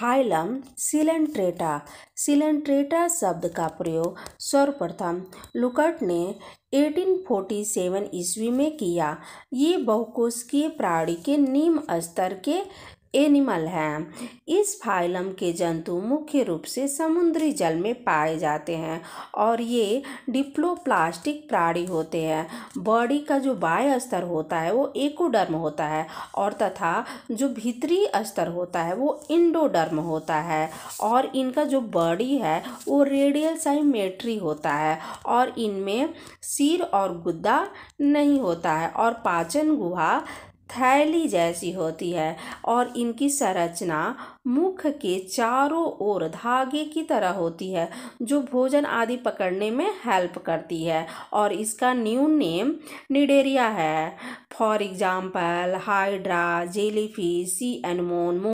phylum Coelenterata Coelenterata शब्द का प्रयोग सर्वप्रथम लुकट ने 1847 ईस्वी में किया ये बहुकोशिकीय प्राणी के निम्न स्तर के एनिमल हैं इस फाइलम के जंतु मुख्य रूप से समुद्री जल में पाए जाते हैं और ये डिप्लोप्लास्टिक प्राणी होते हैं बॉडी का जो बाह्य स्तर होता है वो एकोडर्म होता है और तथा जो भीतरी स्तर होता है वो इंडोडर्म होता है और इनका जो बॉडी है वो रेडियल साइमेट्री होता है और इनमें सिर और गुद्दा नहीं होता है और पाचन गुहा थैली जैसी होती है और इनकी संरचना मुख के चारों ओर धागे की तरह होती है जो भोजन आदि पकड़ने में हेल्प करती है और इसका न्यू नेम निडेरिया है for example hydra jellyfish sea एनमोन